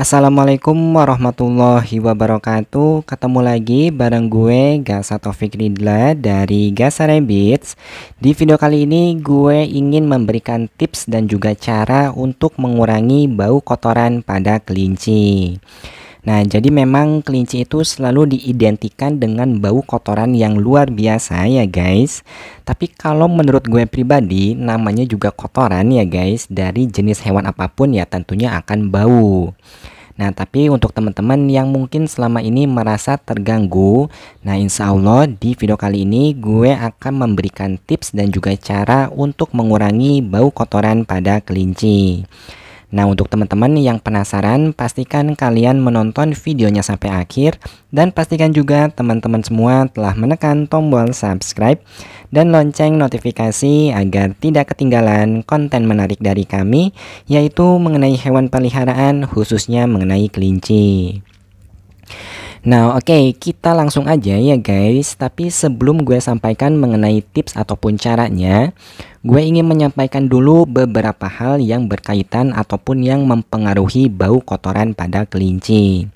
Assalamualaikum warahmatullahi wabarakatuh Ketemu lagi bareng gue Gasa Taufik Ridla dari Gasa Rabbits Di video kali ini gue ingin memberikan tips dan juga cara untuk mengurangi bau kotoran pada kelinci Nah, jadi memang kelinci itu selalu diidentikan dengan bau kotoran yang luar biasa ya guys. Tapi kalau menurut gue pribadi, namanya juga kotoran ya guys. Dari jenis hewan apapun ya tentunya akan bau. Nah, tapi untuk teman-teman yang mungkin selama ini merasa terganggu, nah insya Allah di video kali ini gue akan memberikan tips dan juga cara untuk mengurangi bau kotoran pada kelinci. Nah untuk teman-teman yang penasaran pastikan kalian menonton videonya sampai akhir dan pastikan juga teman-teman semua telah menekan tombol subscribe dan lonceng notifikasi agar tidak ketinggalan konten menarik dari kami yaitu mengenai hewan peliharaan khususnya mengenai kelinci. Nah oke okay, kita langsung aja ya guys Tapi sebelum gue sampaikan mengenai tips ataupun caranya Gue ingin menyampaikan dulu beberapa hal yang berkaitan ataupun yang mempengaruhi bau kotoran pada kelinci.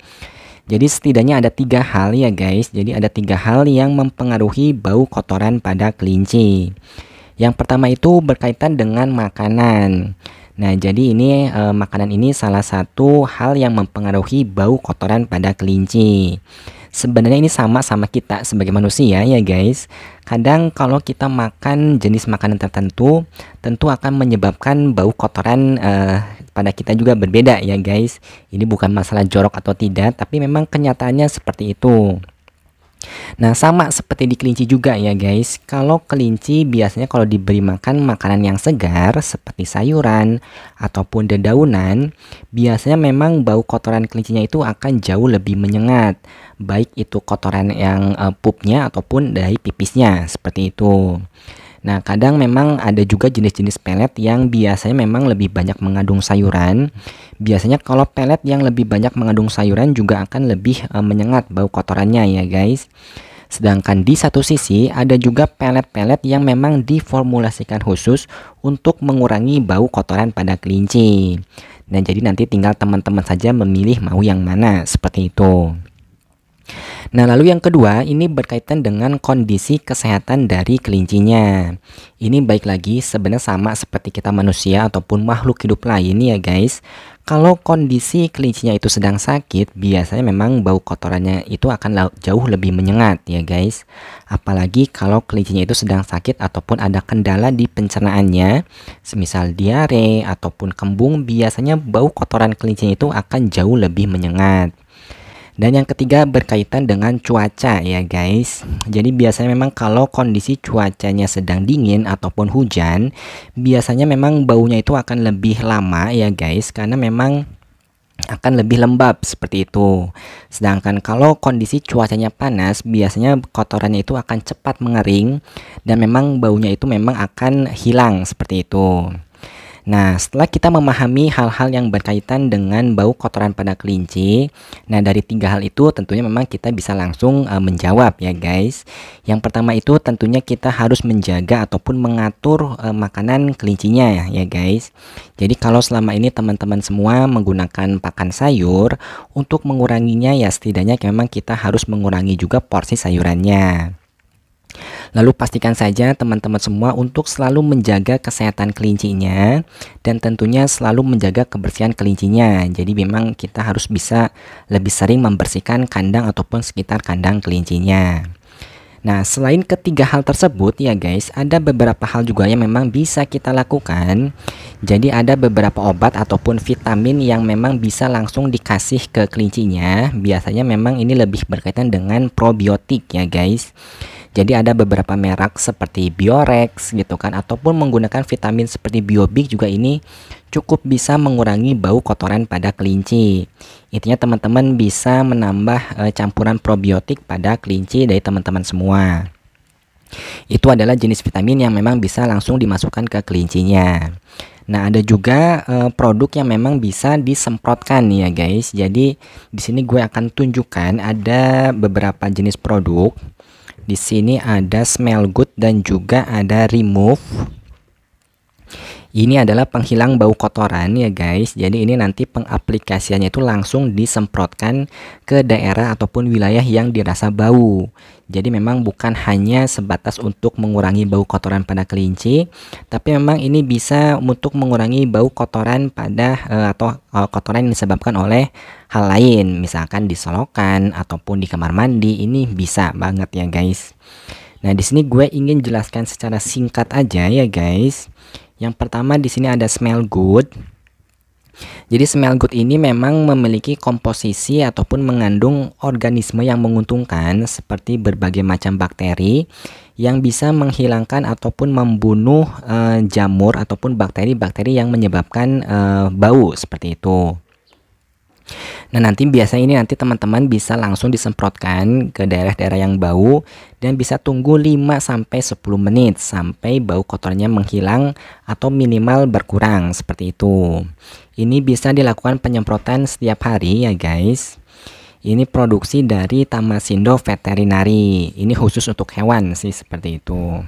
Jadi setidaknya ada tiga hal ya guys. Jadi ada tiga hal yang mempengaruhi bau kotoran pada kelinci. Yang pertama itu berkaitan dengan makanan. Nah, jadi ini e, makanan ini salah satu hal yang mempengaruhi bau kotoran pada kelinci. Sebenarnya ini sama sama kita sebagai manusia ya guys. Kadang kalau kita makan jenis makanan tertentu, tentu akan menyebabkan bau kotoran uh, pada kita juga berbeda ya guys. Ini bukan masalah jorok atau tidak, tapi memang kenyataannya seperti itu. Nah, sama seperti di kelinci juga ya, guys. Kalau kelinci biasanya kalau diberi makan makanan yang segar seperti sayuran ataupun dedaunan, biasanya memang bau kotoran kelincinya itu akan jauh lebih menyengat, baik itu kotoran yang uh, pupnya ataupun dari pipisnya, seperti itu. Nah, kadang memang ada juga jenis-jenis pelet yang biasanya memang lebih banyak mengandung sayuran. Biasanya kalau pelet yang lebih banyak mengandung sayuran juga akan lebih uh, menyengat bau kotorannya ya, guys. Sedangkan di satu sisi ada juga pelet-pelet yang memang diformulasikan khusus untuk mengurangi bau kotoran pada kelinci. Nah, jadi nanti tinggal teman-teman saja memilih mau yang mana, seperti itu. Nah, lalu yang kedua ini berkaitan dengan kondisi kesehatan dari kelincinya. Ini baik lagi sebenarnya sama seperti kita manusia ataupun makhluk hidup lain ya guys. Kalau kondisi kelincinya itu sedang sakit, biasanya memang bau kotorannya itu akan jauh lebih menyengat ya guys. Apalagi kalau kelincinya itu sedang sakit ataupun ada kendala di pencernaannya, semisal diare ataupun kembung, biasanya bau kotoran kelincinya itu akan jauh lebih menyengat. Dan yang ketiga berkaitan dengan cuaca ya guys. Jadi biasanya memang kalau kondisi cuacanya sedang dingin ataupun hujan, biasanya memang baunya itu akan lebih lama ya guys karena memang akan lebih lembab seperti itu. Sedangkan kalau kondisi cuacanya panas, biasanya kotorannya itu akan cepat mengering dan memang baunya itu memang akan hilang seperti itu. Nah, setelah kita memahami hal-hal yang berkaitan dengan bau kotoran pada kelinci, nah dari tiga hal itu tentunya memang kita bisa langsung uh, menjawab ya guys. Yang pertama itu tentunya kita harus menjaga ataupun mengatur uh, makanan kelincinya ya, ya guys. Jadi kalau selama ini teman-teman semua menggunakan pakan sayur, untuk menguranginya ya setidaknya memang kita harus mengurangi juga porsi sayurannya. Lalu pastikan saja teman-teman semua untuk selalu menjaga kesehatan kelincinya dan tentunya selalu menjaga kebersihan kelincinya. Jadi memang kita harus bisa lebih sering membersihkan kandang ataupun sekitar kandang kelincinya. Nah, selain ketiga hal tersebut ya guys, ada beberapa hal juga yang memang bisa kita lakukan. Jadi ada beberapa obat ataupun vitamin yang memang bisa langsung dikasih ke kelincinya. Biasanya memang ini lebih berkaitan dengan probiotik ya guys. Jadi ada beberapa merek seperti Biorex gitu kan ataupun menggunakan vitamin seperti Biobik juga ini cukup bisa mengurangi bau kotoran pada kelinci. Intinya teman-teman bisa menambah eh, campuran probiotik pada kelinci dari teman-teman semua. Itu adalah jenis vitamin yang memang bisa langsung dimasukkan ke kelincinya. Nah, ada juga uh, produk yang memang bisa disemprotkan ya, guys. Jadi, di sini gue akan tunjukkan ada beberapa jenis produk di sini ada smell good dan juga ada remove. Ini adalah penghilang bau kotoran ya guys. Jadi ini nanti pengaplikasiannya itu langsung disemprotkan ke daerah ataupun wilayah yang dirasa bau. Jadi memang bukan hanya sebatas untuk mengurangi bau kotoran pada kelinci, tapi memang ini bisa untuk mengurangi bau kotoran pada eh, atau eh, kotoran yang disebabkan oleh hal lain, misalkan di selokan ataupun di kamar mandi. Ini bisa banget ya guys. Nah, di sini gue ingin jelaskan secara singkat aja ya guys. Yang pertama di sini ada smell good. Jadi smell good ini memang memiliki komposisi ataupun mengandung organisme yang menguntungkan seperti berbagai macam bakteri yang bisa menghilangkan ataupun membunuh e, jamur ataupun bakteri-bakteri yang menyebabkan e, bau seperti itu. Nah nanti biasanya ini nanti teman-teman bisa langsung disemprotkan ke daerah-daerah yang bau dan bisa tunggu 5-10 menit sampai bau kotornya menghilang atau minimal berkurang seperti itu. Ini bisa dilakukan penyemprotan setiap hari ya guys. Ini produksi dari Tamasindo Veterinari. Ini khusus untuk hewan sih seperti itu.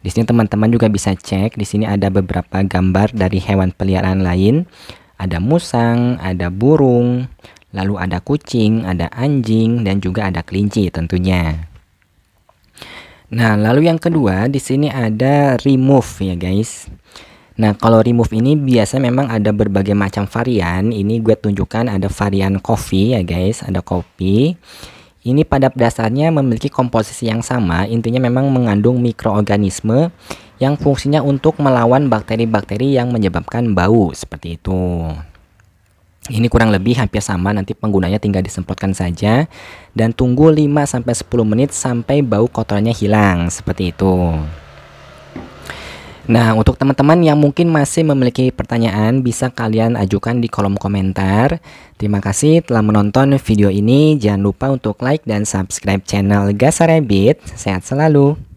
Di sini teman-teman juga bisa cek, di sini ada beberapa gambar dari hewan peliharaan lain ada musang, ada burung, lalu ada kucing, ada anjing, dan juga ada kelinci tentunya. Nah, lalu yang kedua di sini ada remove ya guys. Nah, kalau remove ini biasa memang ada berbagai macam varian. Ini gue tunjukkan ada varian coffee ya guys, ada kopi. Ini pada dasarnya memiliki komposisi yang sama, intinya memang mengandung mikroorganisme yang fungsinya untuk melawan bakteri-bakteri yang menyebabkan bau seperti itu. Ini kurang lebih hampir sama, nanti penggunanya tinggal disemprotkan saja dan tunggu 5 sampai 10 menit sampai bau kotorannya hilang seperti itu. Nah, untuk teman-teman yang mungkin masih memiliki pertanyaan, bisa kalian ajukan di kolom komentar. Terima kasih telah menonton video ini. Jangan lupa untuk like dan subscribe channel Gasarebit. Sehat selalu.